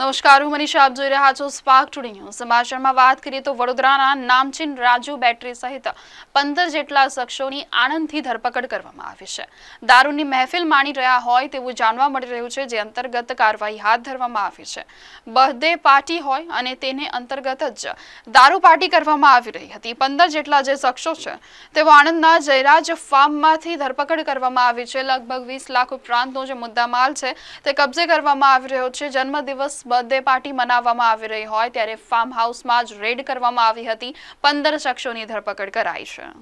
નમસ્કાર હું મનીષા આપ જોઈ રહ્યા છો સ્પાર્ક ટુડે ન્યૂઝ સમાચારમાં વાત કરીએ તો વડોદરાના નામચીન રાજુ બેટરી સહિત પંદર જેટલા શખ્સોની આણંદથી ધરપકડ કરવામાં આવી છે દારૂની મહેફિલ માણી રહ્યા હોય તેવું જાણવા મળી રહ્યું છે જે અંતર્ગત કાર્યવાહી હાથ ધરવામાં આવી છે બર્થડે પાર્ટી હોય અને તેને અંતર્ગત જ દારૂ પાર્ટી કરવામાં આવી રહી હતી પંદર જેટલા જે શખ્સો છે તેઓ આણંદના જયરાજ ફાર્મમાંથી ધરપકડ કરવામાં આવી છે લગભગ વીસ લાખ ઉપરાંતનો જે મુદ્દામાલ છે તે કબજે કરવામાં આવી રહ્યો છે જન્મદિવસ બર્થડે પાર્ટી મનાવવામાં આવી રહી હોય ત્યારે ફાર્મ હાઉસમાં જ રેડ કરવામાં આવી હતી પંદર શખ્સોની ધરપકડ કરાઈ છે